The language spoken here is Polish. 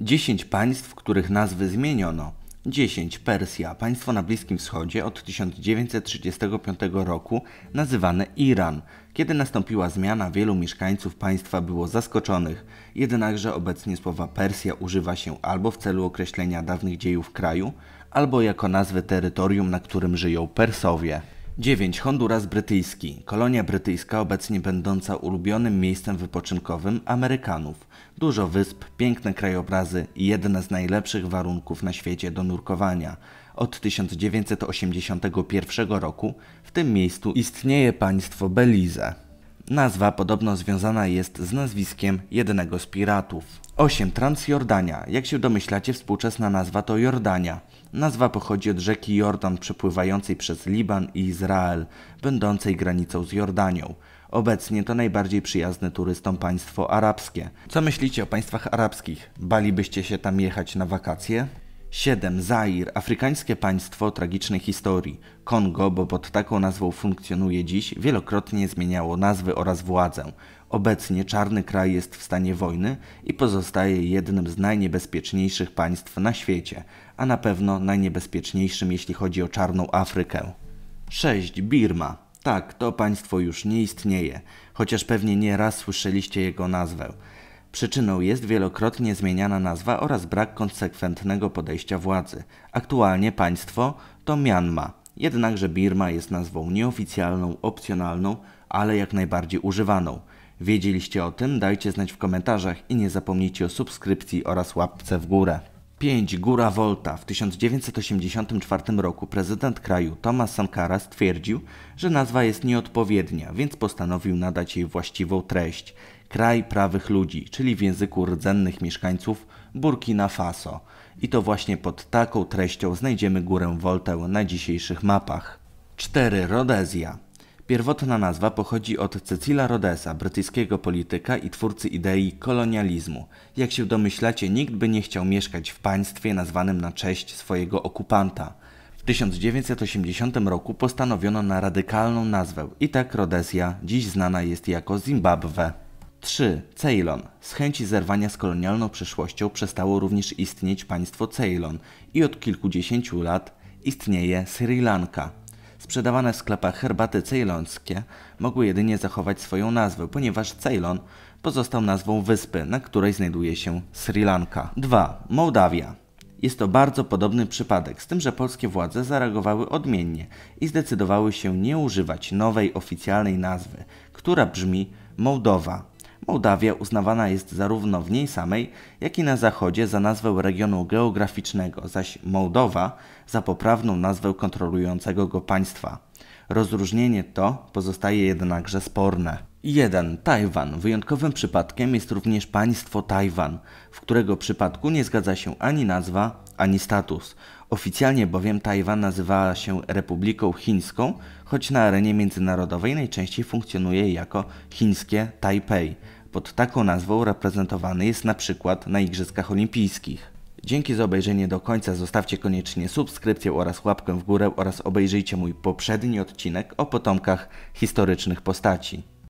10 państw, których nazwy zmieniono. 10. Persja, państwo na Bliskim Wschodzie od 1935 roku nazywane Iran. Kiedy nastąpiła zmiana, wielu mieszkańców państwa było zaskoczonych, jednakże obecnie słowa Persja używa się albo w celu określenia dawnych dziejów kraju, albo jako nazwy terytorium, na którym żyją Persowie. 9. Honduras Brytyjski. Kolonia brytyjska obecnie będąca ulubionym miejscem wypoczynkowym Amerykanów. Dużo wysp, piękne krajobrazy i jedne z najlepszych warunków na świecie do nurkowania. Od 1981 roku w tym miejscu istnieje państwo Belize. Nazwa podobno związana jest z nazwiskiem jednego z piratów. 8. Transjordania. Jak się domyślacie, współczesna nazwa to Jordania. Nazwa pochodzi od rzeki Jordan przepływającej przez Liban i Izrael, będącej granicą z Jordanią. Obecnie to najbardziej przyjazne turystom państwo arabskie. Co myślicie o państwach arabskich? Balibyście się tam jechać na wakacje? 7. Zair, afrykańskie państwo tragicznej historii. Kongo, bo pod taką nazwą funkcjonuje dziś, wielokrotnie zmieniało nazwy oraz władzę. Obecnie czarny kraj jest w stanie wojny i pozostaje jednym z najniebezpieczniejszych państw na świecie, a na pewno najniebezpieczniejszym jeśli chodzi o czarną Afrykę. 6. Birma. Tak, to państwo już nie istnieje, chociaż pewnie nie raz słyszeliście jego nazwę. Przyczyną jest wielokrotnie zmieniana nazwa oraz brak konsekwentnego podejścia władzy. Aktualnie państwo to Myanmar, jednakże Birma jest nazwą nieoficjalną, opcjonalną, ale jak najbardziej używaną. Wiedzieliście o tym? Dajcie znać w komentarzach i nie zapomnijcie o subskrypcji oraz łapce w górę. 5. Góra Volta. W 1984 roku prezydent kraju Thomas Sankara stwierdził, że nazwa jest nieodpowiednia, więc postanowił nadać jej właściwą treść kraj prawych ludzi, czyli w języku rdzennych mieszkańców Burkina Faso. I to właśnie pod taką treścią znajdziemy górę Woltę na dzisiejszych mapach. 4. Rodezja. Pierwotna nazwa pochodzi od Cecila Rodesa, brytyjskiego polityka i twórcy idei kolonializmu. Jak się domyślacie, nikt by nie chciał mieszkać w państwie nazwanym na cześć swojego okupanta. W 1980 roku postanowiono na radykalną nazwę i tak Rodezja dziś znana jest jako Zimbabwe. 3. Ceylon. Z chęci zerwania z kolonialną przeszłością przestało również istnieć państwo Ceylon i od kilkudziesięciu lat istnieje Sri Lanka. Sprzedawane w sklepach herbaty ceylonskie mogły jedynie zachować swoją nazwę, ponieważ Ceylon pozostał nazwą wyspy, na której znajduje się Sri Lanka. 2. Mołdawia. Jest to bardzo podobny przypadek, z tym że polskie władze zareagowały odmiennie i zdecydowały się nie używać nowej oficjalnej nazwy, która brzmi Mołdowa. Mołdawia uznawana jest zarówno w niej samej, jak i na Zachodzie za nazwę regionu geograficznego, zaś Mołdowa za poprawną nazwę kontrolującego go państwa. Rozróżnienie to pozostaje jednakże sporne. 1. Tajwan. Wyjątkowym przypadkiem jest również państwo Tajwan, w którego przypadku nie zgadza się ani nazwa, ani status. Oficjalnie bowiem Tajwan nazywała się Republiką Chińską, choć na arenie międzynarodowej najczęściej funkcjonuje jako chińskie Tajpej. Pod taką nazwą reprezentowany jest na przykład na Igrzyskach Olimpijskich. Dzięki za obejrzenie do końca. Zostawcie koniecznie subskrypcję oraz łapkę w górę oraz obejrzyjcie mój poprzedni odcinek o potomkach historycznych postaci.